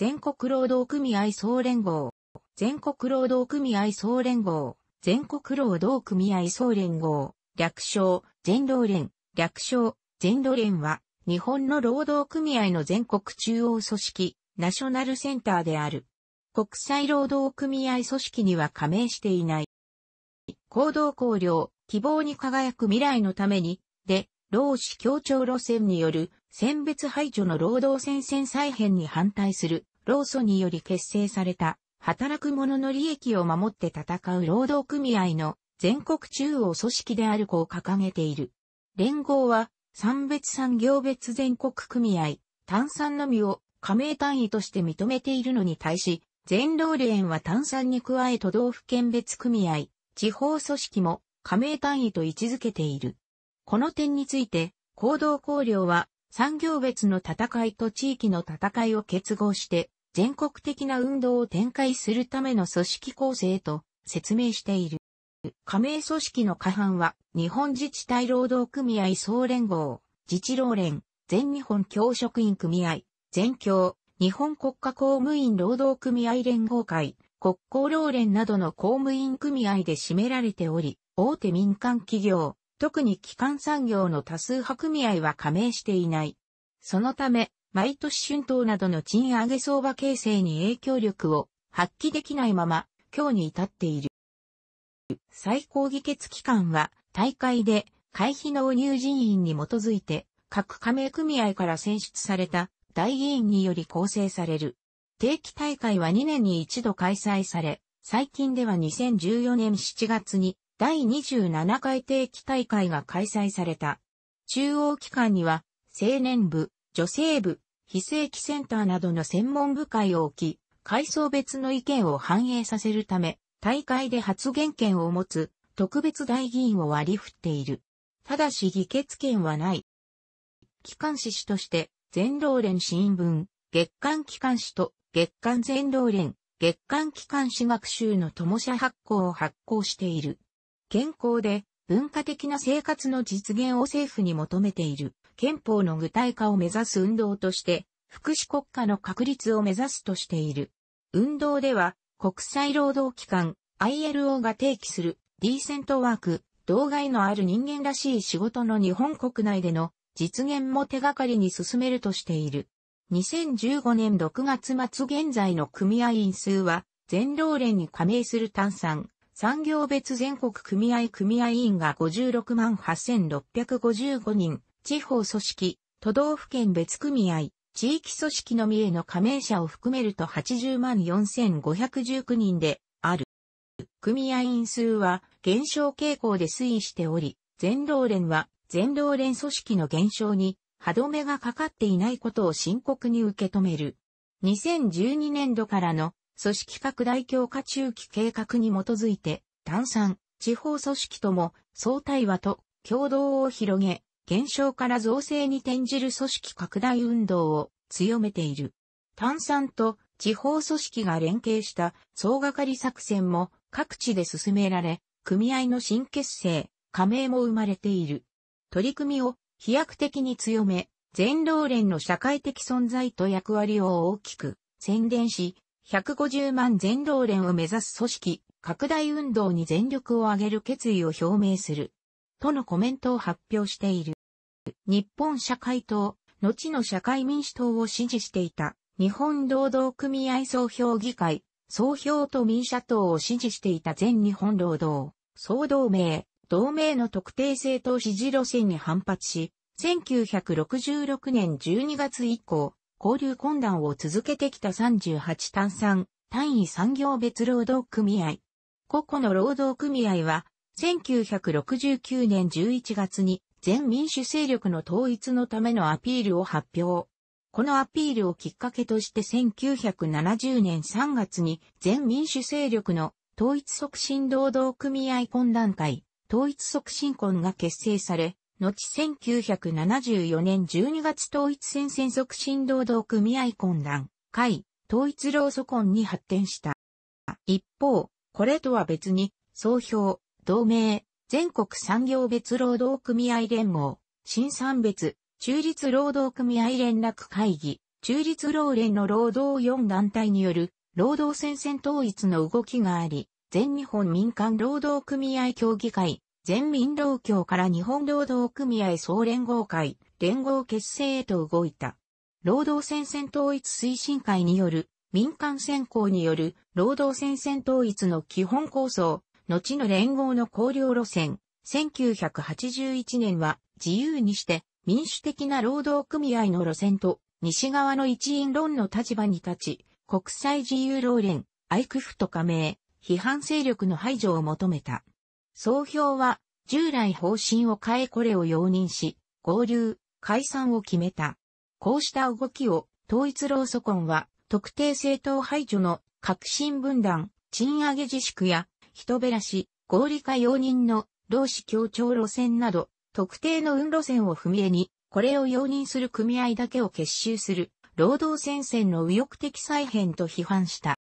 全国労働組合総連合、全国労働組合総連合、全国労働組合総連合、略称、全労連、略称、全労連は、日本の労働組合の全国中央組織、ナショナルセンターである。国際労働組合組織には加盟していない。行動考量、希望に輝く未来のために、で、労使協調路線による選別排除の労働戦線再編に反対する労組により結成された、働く者の利益を守って戦う労働組合の全国中央組織である子を掲げている。連合は、産別産業別全国組合、炭酸のみを加盟単位として認めているのに対し、全労連は炭酸に加え都道府県別組合、地方組織も加盟単位と位置づけている。この点について、行動考量は産業別の戦いと地域の戦いを結合して、全国的な運動を展開するための組織構成と説明している。加盟組織の下半は、日本自治体労働組合総連合、自治労連、全日本教職員組合、全教、日本国家公務員労働組合連合会、国交労連などの公務員組合で占められており、大手民間企業、特に基幹産業の多数派組合は加盟していない。そのため、毎年春闘などの賃上げ相場形成に影響力を発揮できないまま、今日に至っている。最高議決機関は、大会で会費納入人員に基づいて、各加盟組合から選出された大議員により構成される。定期大会は2年に一度開催され、最近では2014年7月に第27回定期大会が開催された。中央機関には青年部、女性部、非正規センターなどの専門部会を置き、階層別の意見を反映させるため、大会で発言権を持つ特別代議員を割り振っている。ただし議決権はない。機関紙として、全労連新聞、月刊機関紙と月刊全労連、月刊機関紙学習の友社発行を発行している。健康で文化的な生活の実現を政府に求めている。憲法の具体化を目指す運動として、福祉国家の確立を目指すとしている。運動では、国際労働機関 ILO が提起するディーセントワーク、動外のある人間らしい仕事の日本国内での実現も手がかりに進めるとしている。2015年6月末現在の組合員数は、全労連に加盟する炭酸、産業別全国組合組合員が56万8655人、地方組織、都道府県別組合、地域組織のみへの加盟者を含めると80万4519人である。組合員数は減少傾向で推移しており、全労連は全労連組織の減少に歯止めがかかっていないことを深刻に受け止める。2012年度からの組織拡大強化中期計画に基づいて、炭酸、地方組織とも相対話と共同を広げ、減少から造成に転じる組織拡大運動を強めている。炭酸と地方組織が連携した総掛かり作戦も各地で進められ、組合の新結成、加盟も生まれている。取り組みを飛躍的に強め、全労連の社会的存在と役割を大きく宣伝し、150万全労連を目指す組織、拡大運動に全力を挙げる決意を表明する。とのコメントを発表している。日本社会党、後の社会民主党を支持していた、日本労働組合総評議会、総評と民社党を支持していた全日本労働、総同盟、同盟の特定政党支持路線に反発し、1966年12月以降、交流混乱を続けてきた38単産、単位産業別労働組合。個々の労働組合は、1969年11月に全民主勢力の統一のためのアピールを発表。このアピールをきっかけとして1970年3月に全民主勢力の統一促進労働組合懇談会、統一促進婚が結成され、後1974年12月統一戦線促進労働組合懇談会、統一労組懇に発展した。一方、これとは別に、総評、同盟、全国産業別労働組合連合、新産別、中立労働組合連絡会議、中立労連の労働4団体による労働戦線統一の動きがあり、全日本民間労働組合協議会、全民労協から日本労働組合総連合会、連合結成へと動いた。労働戦線統一推進会による民間選考による労働戦線統一の基本構想、後の連合の綱領路線、1981年は自由にして民主的な労働組合の路線と西側の一員論の立場に立ち、国際自由労連、アイクフト加盟、批判勢力の排除を求めた。総評は従来方針を変えこれを容認し、合流、解散を決めた。こうした動きを統一労組は特定政党排除の革新分断、賃上げ自粛や人べらし、合理化容認の、労使協調路線など、特定の運路線を踏み絵に、これを容認する組合だけを結集する、労働戦線の右翼的再編と批判した。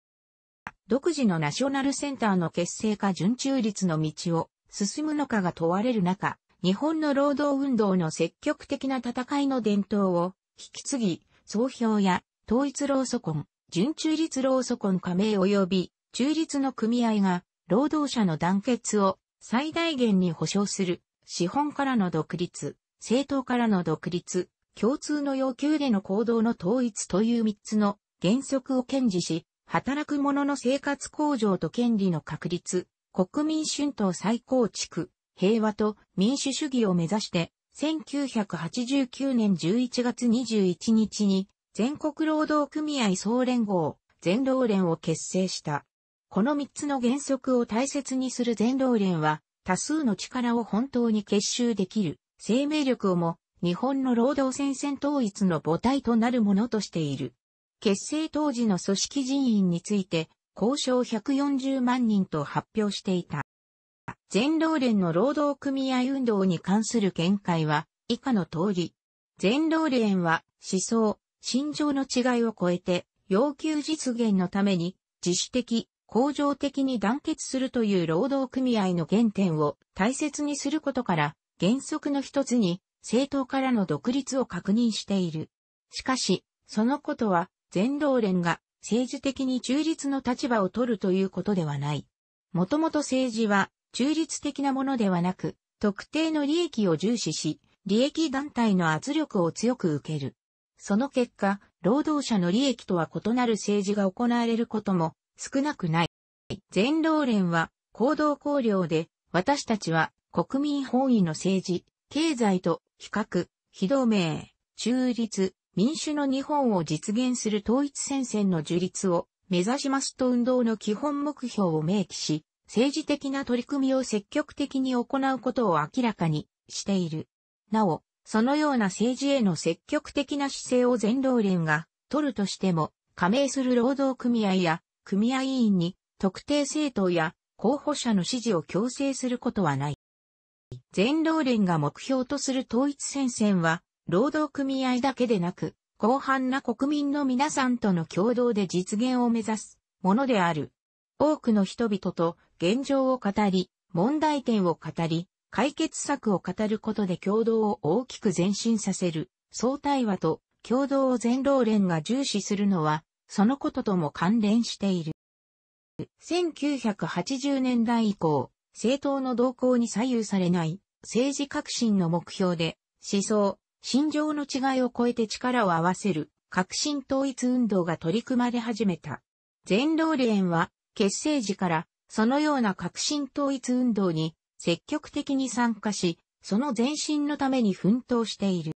独自のナショナルセンターの結成か準中率の道を進むのかが問われる中、日本の労働運動の積極的な戦いの伝統を引き継ぎ、総評や統一労組婚、準中立労組婚加盟及び中立の組合が労働者の団結を最大限に保障する、資本からの独立、政党からの独立、共通の要求での行動の統一という3つの原則を堅持し、働く者の生活向上と権利の確立、国民春闘再構築、平和と民主主義を目指して、1989年11月21日に全国労働組合総連合、全労連を結成した。この3つの原則を大切にする全労連は、多数の力を本当に結集できる、生命力をも、日本の労働戦線統一の母体となるものとしている。結成当時の組織人員について、交渉140万人と発表していた。全労連の労働組合運動に関する見解は、以下の通り。全労連は、思想、心情の違いを超えて、要求実現のために、自主的、恒常的に団結するという労働組合の原点を大切にすることから、原則の一つに、政党からの独立を確認している。しかし、そのことは、全労連が政治的に中立の立場を取るということではない。もともと政治は、中立的なものではなく、特定の利益を重視し、利益団体の圧力を強く受ける。その結果、労働者の利益とは異なる政治が行われることも少なくない。全労連は行動考量で、私たちは国民本位の政治、経済と比較、非同盟、中立、民主の日本を実現する統一戦線の樹立を目指しますと運動の基本目標を明記し、政治的な取り組みを積極的に行うことを明らかにしている。なお、そのような政治への積極的な姿勢を全労連が取るとしても、加盟する労働組合や組合委員に特定政党や候補者の支持を強制することはない。全労連が目標とする統一戦線は、労働組合だけでなく、広範な国民の皆さんとの共同で実現を目指すものである。多くの人々と現状を語り、問題点を語り、解決策を語ることで共同を大きく前進させる、相対話と共同を全労連が重視するのは、そのこととも関連している。1980年代以降、政党の動向に左右されない政治革新の目標で思想、心情の違いを超えて力を合わせる革新統一運動が取り組まれ始めた。全労連は結成時からそのような革新統一運動に積極的に参加し、その前進のために奮闘している。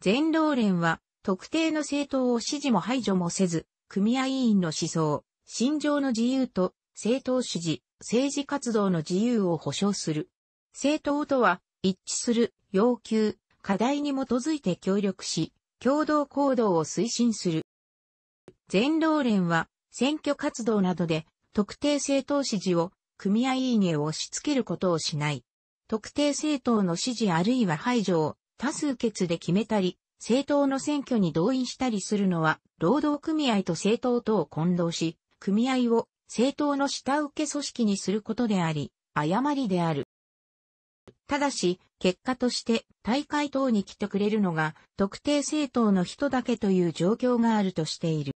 全労連は特定の政党を支持も排除もせず、組合員の思想、心情の自由と政党支持、政治活動の自由を保障する。政党とは、一致する、要求、課題に基づいて協力し、共同行動を推進する。全労連は、選挙活動などで、特定政党支持を組合員へ押し付けることをしない。特定政党の支持あるいは排除を多数決で決めたり、政党の選挙に動員したりするのは、労働組合と政党とを混同し、組合を政党の下請け組織にすることであり、誤りである。ただし、結果として大会等に来てくれるのが特定政党の人だけという状況があるとしている。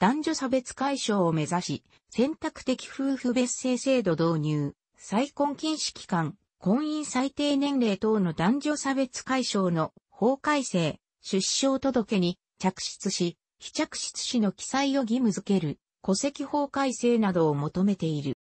男女差別解消を目指し、選択的夫婦別姓制度導入、再婚禁止期間、婚姻最低年齢等の男女差別解消の法改正、出生届に着出し、非着出しの記載を義務付ける戸籍法改正などを求めている。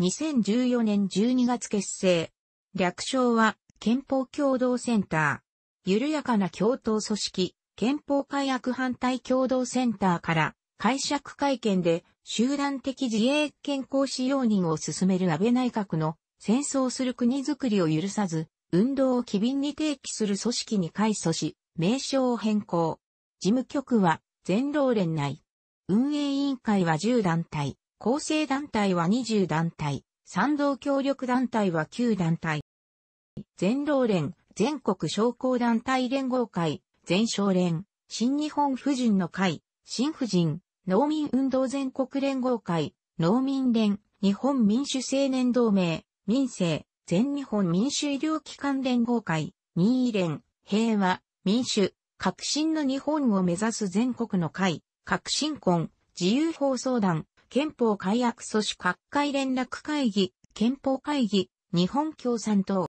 2014年12月結成。略称は憲法共同センター。緩やかな共闘組織、憲法改悪反対共同センターから解釈会見で集団的自衛権行使容認を進める安倍内閣の戦争する国づくりを許さず、運動を機敏に提起する組織に改組し、名称を変更。事務局は全労連内。運営委員会は10団体、構成団体は20団体、賛同協力団体は9団体。全労連、全国商工団体連合会、全商連、新日本婦人の会、新婦人、農民運動全国連合会、農民連、日本民主青年同盟、民生、全日本民主医療機関連合会、任意連、平和、民主、革新の日本を目指す全国の会、革新婚、自由放送団、憲法改悪組織各界連絡会議、憲法会議、日本共産党。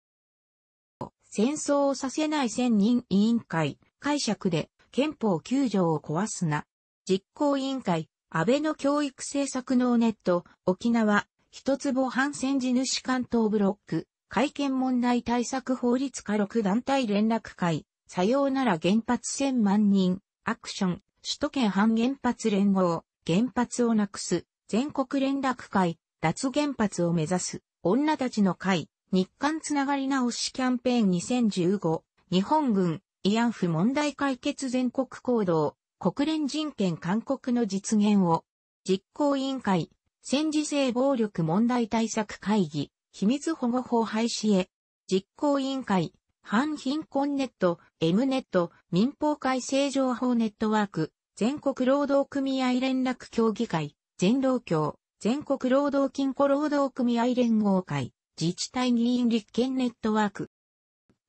戦争をさせない専任委員会、解釈で憲法9条を壊すな。実行委員会、安倍の教育政策ノーネット、沖縄、一坪反戦地主関東ブロック、会見問題対策法律家6団体連絡会、さようなら原発千万人、アクション、首都圏反原発連合、原発をなくす、全国連絡会、脱原発を目指す、女たちの会、日韓つながり直しキャンペーン2015、日本軍、慰安婦問題解決全国行動、国連人権勧告の実現を、実行委員会、戦時性暴力問題対策会議、秘密保護法廃止へ、実行委員会、反貧困ネット、M ネット、民法改正情報ネットワーク、全国労働組合連絡協議会、全労協、全国労働金庫労働組合連合会、自治体議員立憲ネットワーク。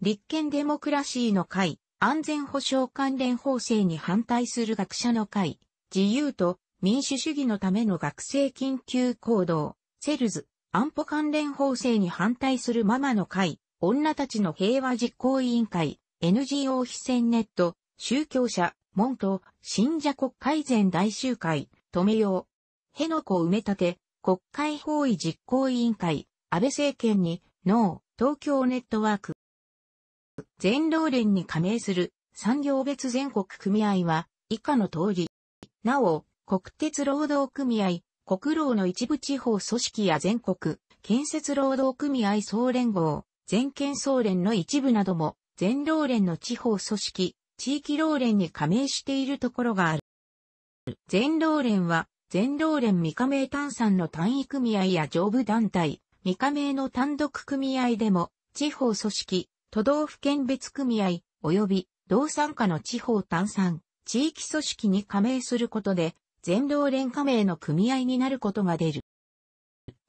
立憲デモクラシーの会、安全保障関連法制に反対する学者の会、自由と民主主義のための学生緊急行動、セルズ、安保関連法制に反対するママの会、女たちの平和実行委員会、NGO 非戦ネット、宗教者、門徒、信者国会前大集会、止めよう。辺野古埋め立て、国会法位実行委員会、安倍政権に、ノー、東京ネットワーク。全労連に加盟する産業別全国組合は、以下の通り。なお、国鉄労働組合、国労の一部地方組織や全国、建設労働組合総連合、全県総連の一部なども、全労連の地方組織、地域労連に加盟しているところがある。全労連は、全労連未加盟炭酸の単位組合や上部団体、未加盟の単独組合でも、地方組織、都道府県別組合、及び同参加の地方炭酸、地域組織に加盟することで、全労連加盟の組合になることが出る。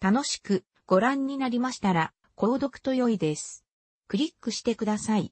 楽しくご覧になりましたら、購読と良いです。クリックしてください。